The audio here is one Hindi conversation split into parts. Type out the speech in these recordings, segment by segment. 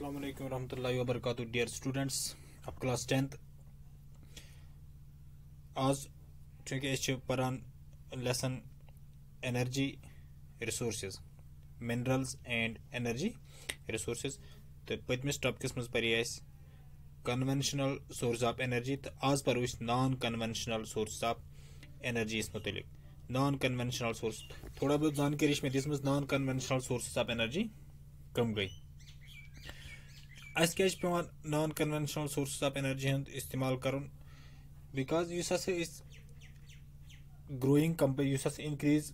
अल्लाम वरहमल वरक डियर स्टूडेंट्स आप क्लास टेंथ आज चूँकि पढ़ान lesson energy resource minerals and energy resource तो पतमिस टॉपिकस मे पे कन्वेंशनल सोर्स ऑफ एनर्जी तो आज पो non conventional source of energy मुतलिक नॉन कन्वेंशनल सोर्स थोड़ा बहुत जानकारी मे दीम non conventional source of energy कम गई अस क्या पे non conventional source of energy हूँ इस्तेमाल कर बिकॉज इस ग्रोइंग कंपनी इस इंक्रीज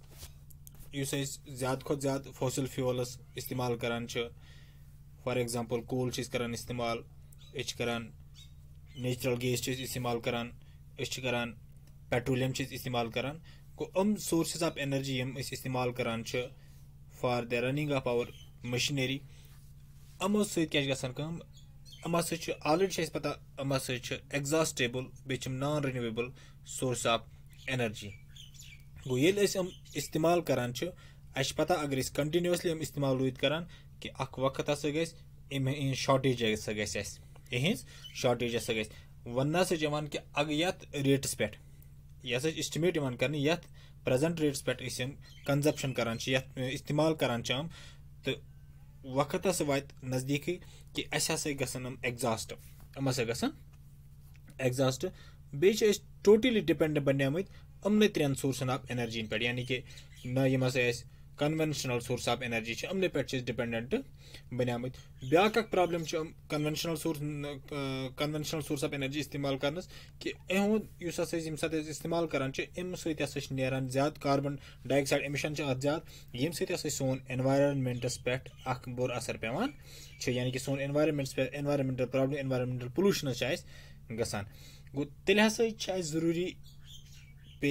इस ज्यादा खुद ज्यादा फोसिल फ्यूल्स इस्तेमाल करान फॉर एग्जाम्पल कोल करान इस्तेमाल करान नेचुरल गैस इस्तेमाल करान करान पेट्रोलियम इस्तेमाल करान गो अम सोर्सेज ऑफ एनर्जी इस्तेमाल करान for the running of our machinery یِمو سۭتۍ کیٛاہ چھِ گژھان کٲم یِم ہَسا چھِ آلریڈی چھِ اَسہِ پَتہ یِم ہَسا چھِ ایٚگزاسٹیبٕل بیٚیہِ چھِ یِم non renewable source of energy گوٚو ییٚلہِ أسۍ یِم استعمال کَران چھِ اَسہِ چھِ پَتہ اگر أسۍ کَنٹِنیوٗسلی یِم استعمال روٗدۍ کَران کہِ اَکھ وقت ہَسا گژھِ اَمہِ یِہِنٛز شاٹیج ہَسا گژھِ اَسہِ یِہِنٛز شاٹیج ہَسا گژھِ وَننہٕ ہَسا چھِ یِوان کہِ اَگر یَتھ ریٹَس پٮ۪ٹھ یہِ ہَسا چھِ اِسٹِمیٹ یِوان کَرنہٕ یَتھ پرٛٮ۪زَنٹ ریٹَس پٮ۪ٹھ أسۍ یِم کَنزَپشَن کَران چھِ یَتھ استعمال کَران چھِ یِم تہٕ وقتس واتہِ نزدیٖکٕے کہِ اَسہِ ہسا گژھن یِم ایٚگزاسٹ یِم ہسا گژھن ایٚگزاسٹ بیٚیہِ چھِ أسۍ ٹوٹلی ڈِپٮ۪نٛڈ بَنیمٕتۍ یِمنٕے ترٛٮ۪ن سورسَن آف اٮ۪نَرجی پٮ۪ٹھ یعنی کہِ نہ یِم ہسا اَسہِ कन्वेंशनल सोर्स ऑफ एनर्जी अमे पे डिपेंडेंट बनियाम ब्या problem conventional source conventional source of energy इस्तेमाल कर कि इहुद इस हस ये सात इस्तेमाल करान अम ज्यादा कार्बन डाइऑक्साइड एमिशन अत ज्यादा यम सत सोन एनवायरमेंटस पे अख बुर असर पेवान यानी कि सोन एनवायरमेंटस पे एनवायरमेंटल प्रॉब्लम एनवायरमेंटल पोलूशन ग गो तेल हस जरूरी पे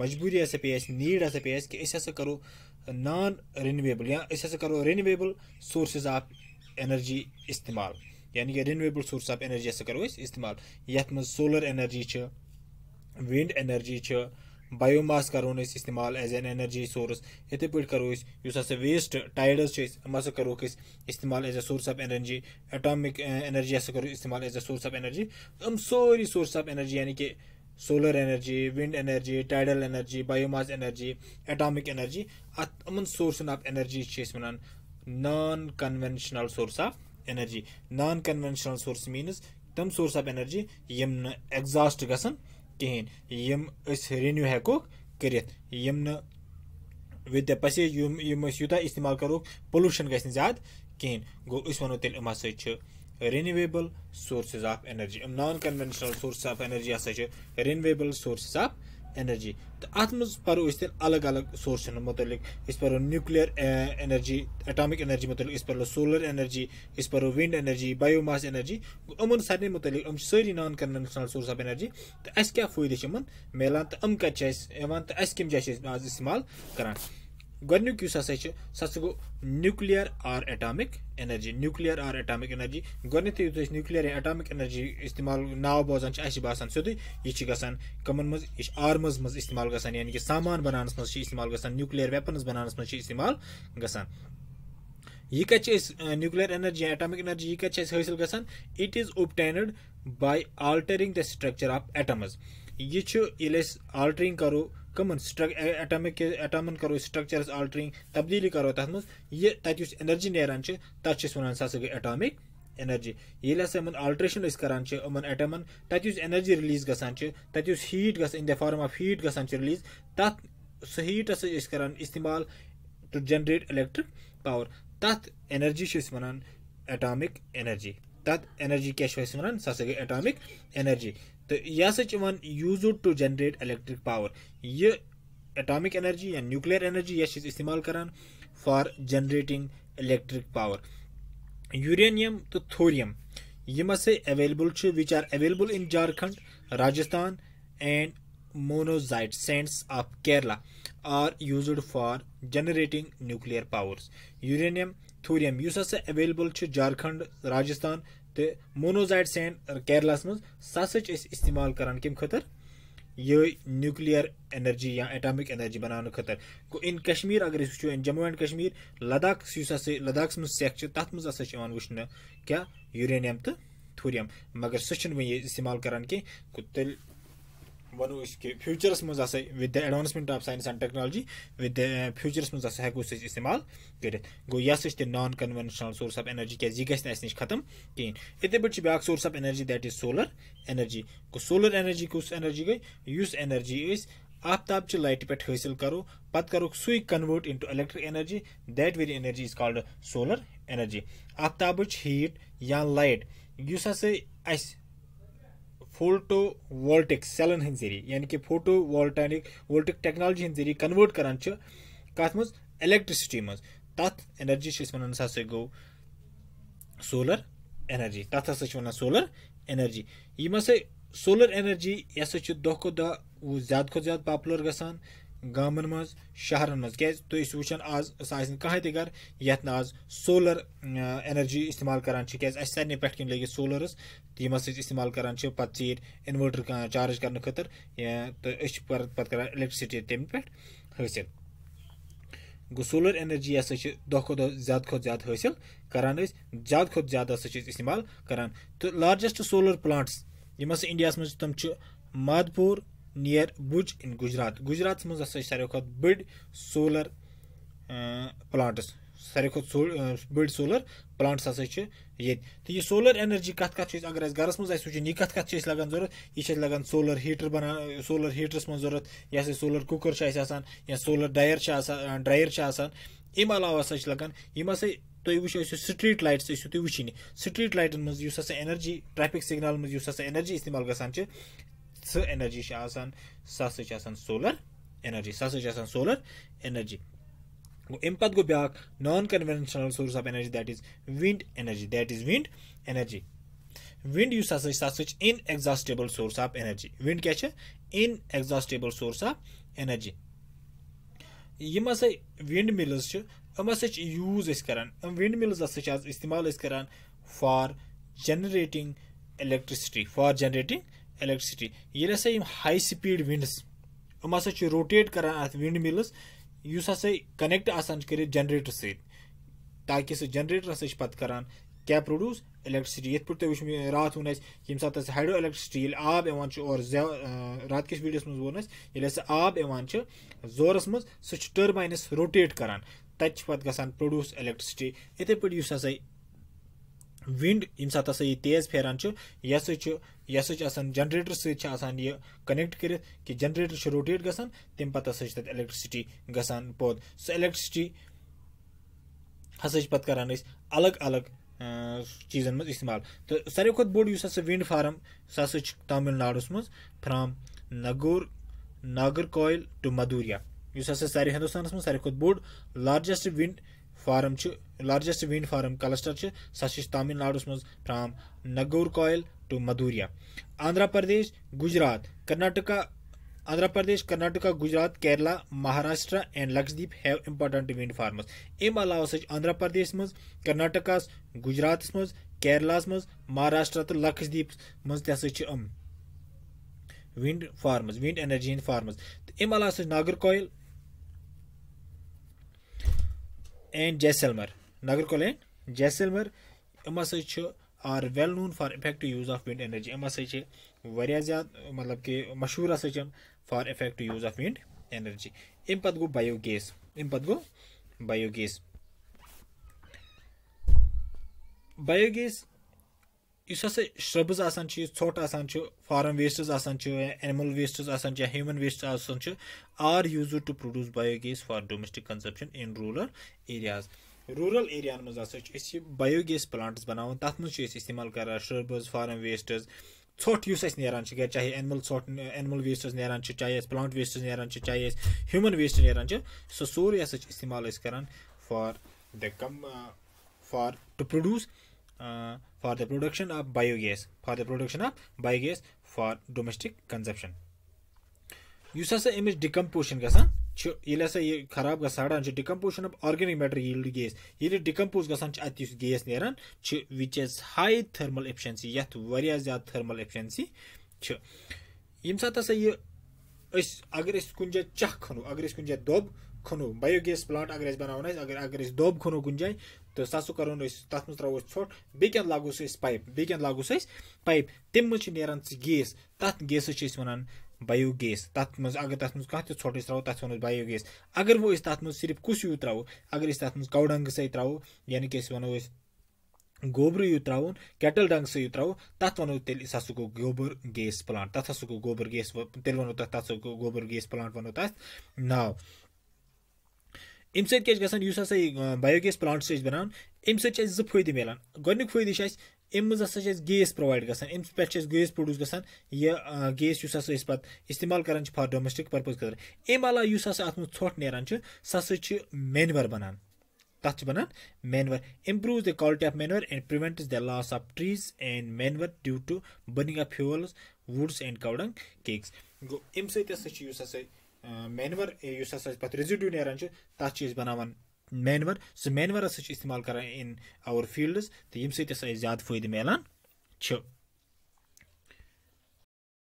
मजबूरी पे नीड पे कि करो नॉन रिनवेबल या इस करो रिनवेबल सोर्सेज ऑफ एनर्जी इस्तेमाल यानी कि रिनवेबल सोर्स ऑफ एनर्जी हा करो इस्तेमाल यथ मज solar energy wind energy biomass करो इस्तेमाल एज एन एनर्जी सोर्स इथे पे करो हा वेस्ट टाइडस हम हा करो इस्तेमाल as a source of energy atomic energy हा करो इस्तेमाल as a source of energy हम सोरी सोर्स ऑफ एनर्जी यानी कि solar energy wind energy tidal energy biomass energy atomic energy अमन सोर्सन ऑफ एनर्जी वन non conventional source of energy non conventional source means तम सोर्स ऑफ एनर्जी यम न एग्जॉस्ट गसन कहें यम रिन्यू हेको करित यम न विद द पसेज यूत इस्तेमाल करो पोलूशन गज ज्यादा कहें गो वो तेल अमा सत्य رِنِویبٕل سورسِز آف ایٚنَرجی یِم non conventional sources of energy ہسا چھِ رِنِویبٕل سورسِز آف ایٚنَرجی تہٕ اَتھ منٛز پَرو أسۍ تیٚلہِ الگ الگ سورسَن مُتعلِق أسۍ پَرو نیوٗکلیر ایٚنَرجی ایٹامِک ایٚنَرجی مُتعلِق أسۍ پَرو سولر ایٚنَرجی أسۍ پَرو wind energy biomass energy یِمَن سارنٕے مُتعلِق یِم چھِ سٲری non conventional source of energy تہٕ اَسہِ کیٛاہ فٲیدٕ چھِ یِمَن میلان تہٕ یِم کَتہِ چھِ اَسہِ یِوان تہٕ اَسہِ کَمہِ جایہِ چھِ أسۍ آز اِستعمال کران گۄڈٕنیُک یُس ہسا چھُ سُہ ہسا گوٚو nuclear or atomic energy nuclear or atomic energy گۄڈٕنٮ۪تھٕے یُتھُے أسۍ نیوٗکلیر یا ایٹامِک اینرجی اِستعمال ناو بوزان چھِ اَسہِ چھِ باسان سیوٚدُے یہِ چھِ گژھان کَمَن منٛز یہِ چھِ آرمٕز منٛز اِستعمال گژھان یعنی کہِ سامان بَناونَس منٛز چھِ اِستعمال گژھان نیوٗکلیر ویپَنٕز بَناونَس منٛز چھِ اِستعمال گژھان یہِ کَتہِ چھِ أسۍ نیوٗکلیر اینرجی ایٹامِک اینرجی یہِ کَتہِ چھِ اَسہِ حٲصِل گژھان it is obtained by altering the structure of atoms یہِ چھُ ییٚلہِ أسۍ آلٹرِنٛگ کَرو कमन एटमिक एटमन करो स्ट्रक्चरस आल्टरिंग तब्दीली करो तथा ये तुस एनर्जी नान तथा वन सह गई एटमिक एनर्जी ये हसा इन आल्ट्रेशन करान एटमन एनर्जी रिलीज गसान तुस हीट ग in the form of heat ग रिलीज तथ सह हीटस करान इस्तेमाल टू जनरेट इलेक्ट्रिक पावर तथ एनर्जी वन एटमिक एनर्जी तथ एनर्जी क्या वन सह गई एटमिक एनर्जी तो यह use to generate electric power यह एटॉमिक एनर्जी या न्यूक्लियर एनर्जी यह इस्तेमाल करान for generating electric power uranium तो थोरियम यम available which are available in Jharkhand Rajasthan and monazite sands of Kerala are use for generating nuclear powers uranium thorium is available Jharkhand Rajasthan तो मोनोजाइड सैन केरलस मे सच इस्तेमाल कर खर ये न्यूक्लियर एनर्जी या एटॉमिक एनर्जी बनाने खर ग इन कश्मीर अगर वो इन जम्मू एंड कश्मीर लद्दाख लद्दाख मे सख् तथ मा वह क्या यूरेनियम तो थोरियम मगर सह इस्तेमाल कर वन इसके फ्यूचरस मज with the advancement of science and technology with فیوٗچرس منٛز ہسا ہٮ۪کو أسۍ اِستعمال کٔرِتھ گوٚو یہِ ہسا چھِ تہِ non conventional source of energy کیازِ یہِ گژھِ نہٕ اَسہِ نِش ختم کِہینۍ یِتھٕے پٲٹھۍ چھِ بیاکھ source of energy that is solar energy گوٚو سولر اینرجی کُس اینرجی گٔے یُس اینرجی أسۍ آفتابچہِ لایٹہِ پٮ۪ٹھ حٲصِل کَرو پَتہٕ کَروکھ سُے convert into electric energy that very energy is called solar energy آفتابٕچ ہیٖٹ یا لایٹ یُس ہسا اَسہِ फोटो वोल्टिक सेलन हंद जरिए यानी कि फोटो वोल्टानिक वोल्टिक टेक्नोलॉजी हंद जरिए कन्वर्ट कर कत मज इलेक्ट्रिसिटी मज तथ एनर्जी वन हसा गो सोलर एनर्जी तथ हसा वन सोलर एनर्जी यम हा सोलर एनर्जी यह हसा दह ज्यादा खुद ज्यादा पॉपुलर गसान गामन मज शहर मज क्या तुम वुचान आज सह कहें तह घर ये आज सोलर एनर्जी इस्तेमाल करान क्या सारे पे कन लगे सोलर्स यम इस्तेमाल करान पे चीर इन्वर्टर चार्ज कर खर तो पा कर इलेक्ट्रिसिटी तमें पे हासिल गो सोलर एनर्जी हसा दह खो ज्यादा खुद ज्यादा हासिल करान ज्यादा खुद ज्यादा हाँ इस्तेमाल करान तो लार्जेस्ट सोलर प्लान्ट यम इंडिया मज तुम मादपुर near Bhuj in Gujarat. Gujarat mınız asa ساروی کھۄتہٕ بٔڑۍ سولر پلانٹس ساروی کھۄتہٕ بٔڑۍ سولر پلانٹس ہسا چھِ ییٚتہِ تہٕ یہِ سولر اینرجی کتھ کتھ چھِ أسۍ اگر اَسہِ گرس منٛز آسہِ وٕچھُن یہِ کتھ کتھ چھِ أسۍ لگان ضوٚرتھ یہِ چھِ اَسہِ لگان سولر ہیٖٹر بنان سولر ہیٖٹرس منٛز ضوٚرتھ یا ہسا سولر کُکر چھُ اَسہِ آسان یا سولر ڈایر چھِ آسان ڈرایر چھِ آسان امہِ علاوٕ ہسا چھِ لگان یِم ہسا تُہۍ وٕچھو أسۍ سٹریٖٹ لایٹٕس ٲسِو تُہۍ وٕچھِنۍ سٹریٖٹ لایٹن منٛز یُس ہسا اینرجی ٹریفِک سِگنالن منٛز یُس ہسا اینرجی استعمال گژھان چھِ سُہ ایٚنَرجی چھِ آسان سۄ ہسا چھِ آسان سولَر ایٚنَرجی سۄ ہسا چھِ آسان سولَر ایٚنَرجی گوٚو اَمہِ پَتہٕ گوٚو بیٛاکھ non conventional source of energy that is wind energy that is wind energy wind یُس ہسا چھِ سُہ ہسا چھِ inexhaustible source of energy wind کیٛاہ چھِ inexhaustible source of energy یِم ہسا وِنٛڈ مِلٕز چھِ یِم ہسا چھِ یوٗز أسۍ کران یِم وِنٛڈ مِلٕز ہسا چھِ آز استعمال أسۍ کران for generating electricity for generating electricity ییٚلہِ ہسا یِم ہاے سِپیٖڈ وِنٛڈٕس یِم ہسا چھِ روٹیٹ کران اَتھ وِنٛڈ مِلٕز یُس ہسا کَنٮ۪کٹ آسان چھِ کٔرِتھ جَنریٹر سۭتۍ تاکہِ سُہ جَنریٹر ہسا چھِ پَتہٕ کران کیٛاہ پرٛوڈوٗس الیکٹرسٹی یِتھ پٲٹھۍ تۄہہِ وٕچھ مےٚ راتھ ووٚن اَسہِ ییٚمہِ ساتہٕ اَسہِ ہایڈرو الیکٹرسٹی ییٚلہِ آب یِوان چھُ اورٕ زیو راتہٕ کِس ویٖڈیوَس منٛز ووٚن اَسہِ ییٚلہِ ہسا آب یِوان چھِ زورَس منٛز سُہ چھُ ٹٔرباینَس روٹیٹ کران تَتہِ چھِ پَتہٕ گژھان پرٛوڈوٗس الیکٹرسٹی یِتھَے پٲٹھۍ یُس ہسا وِنٛڈ ییٚمہِ ساتہٕ ہسا یہِ تیز پھیران چھُ یہِ ہسا چھُ यह हसा जनरेटर सतान यह कनेक्ट कर कि जनरेटर रोटेट ग तम पे हसा इलेक्ट्रिसिटी ग पोद सो इलेक्ट्रिसिटी हसा पे अलग अलग चीज़न मज इस्तेमाल तो सारे खुद बोड़ यह विंड फार्म सह हसा तमिलनाडुस मज फ्राम नगूर नागर कोयल टू मदूरिया इस हसा सारे हिंदुस्तान मज सारे खुद बोड़ largest wind farm largest wind farm cluster सह तमिलनाडुस मज from Nagercoil to Madurai. Andhra Pradesh, Gujarat, Karnataka, Andhra Pradesh, Karnataka, Gujarat, Kerala, Maharashtra and Lakshadweep have important wind farmers. Im allows such Andhra Pradesh muz, Karnataka's, Gujarat's muz, Kerala's muz, Maharashtra to Lakshadweep muz te such um wind farmers, wind energy in farmers. Im allows such Nagarkoil and Jaisalmer. Nagarkoil and Jaisalmer. इम हसा are well known for effective use of wind energy एम हे ज्यादा मतलब कि मशहूर हे for effective use of wind energy अम पत गो बो गैस अम पत गो बो गैस बो गैस इस हे श्रब्ज आसान ठोट आसान फारम वेस्टस आसान एनिमल वेस्टस आसान human waste are use to produce बो ग for domestic consumption in rural areas rural एरियान मज अस बायोगेस प्लांट्स बनान तथ मे इस्तेमाल करान शर्बज फार्म वेस्टज ژھۄٹھ یُس اَسہِ نیران چھِ گَرِ چاہے اینمٕل ژھۄٹھ اینمٕل ویسٹٕز نیران چھِ چاہے اَسہِ پٕلانٛٹ ویسٹٕز نیران چھِ چاہے اَسہِ ہیوٗمَن ویسٹ نیران چھِ سُہ سورُے ہَسا چھِ استعمال أسۍ کَران فار دَ کَم for to produce for the production of biogas for the production of biogas for domestic consumption yes हा अमि डिकम्पोशन ग ये हसा ये खराब गड़ान decomposition of organic matter yield gas ये डिकम्पोज गसान अत gas which has high thermal efficiency यथ वारिया ज्यादा थर्मल एफिशिएंसी ये यम साथ हसा अगर कुन जाए चह खनो अगर कुन जाए दोब खनो बायोगेस प्लांट अगर बनावन अगर अगर दोब खनो कुन जाए तो सह सो करो तथ मे त्रो छोट बेन लागो पाइप बेन लागो पाइप तम मे नान गेस तथ गेस بایو گیس تَتھ منٛز اگر تَتھ منٛز کانٛہہ تہِ ژھۄٹھ أسۍ ترٛاوو تَتھ وَنو أسۍ بایو گیس اگر وۄنۍ أسۍ تَتھ منٛز صرف کُس ہیوٗ ترٛاوو اگر أسۍ تَتھ منٛز کَو ڈنٛگہٕ سٕے ترٛاوو یعنی کہِ أسۍ وَنو أسۍ گوبرٕ یوت ترٛاوُن کیٹل ڈنٛگ سٕے یوت ترٛاوو تَتھ وَنو تیٚلہِ أسۍ ہَسا گوٚو گوبر گیس پٕلانٛٹ تَتھ ہَسا گوٚو گوبر گیس تیٚلہِ وَنو تَتھ تَتھ ہَسا گوٚو گوبر گیس پٕلانٛٹ وَنو تَتھ ناو اَمہِ سۭتۍ کیٛاہ چھِ گژھان یُس ہَسا یہِ بایو گیس پٕلانٛٹ چھِ أسۍ بَناوان اَمہِ سۭتۍ چھِ اَسہِ زٕ فٲیدٕ مِلان گۄڈٕنیُک فٲیدٕ چھُ اَسہِ اَمہِ منٛز ہسا چھِ اَسہِ گیس پرٛووایڈ گژھان أمِس پٮ۪ٹھ چھِ اَسہِ گیس پرٛوڈوٗس گژھان یہِ گیس یُس ہسا أسۍ پَتہٕ اِستعمال کران چھِ فار ڈومٮ۪سٹِک پٔرپَز خٲطرٕ اَمہِ علاوٕ یُس ہسا اَتھ منٛز ژھۄٹھ نیران چھُ سُہ ہسا چھُ مینور بَنان تَتھ چھِ وَنان manure improves the quality of manure and prevents the loss of trees and manure due to burning of fuels woods and cow dung cakes گوٚو اَمہِ سۭتۍ ہسا چھِ یُس ہسا مینور یُس ہسا پَتہٕ ریزِڈیوٗ نیران چھُ تَتھ چھِ أسۍ بَناوان مینور سُہ مینور ہسا چھِ استعمال کران اِن آور فیٖلڈٕز تہٕ ییٚمہِ سۭتۍ ہسا اَسہِ زیادٕ فٲیدٕ مِلان چھِ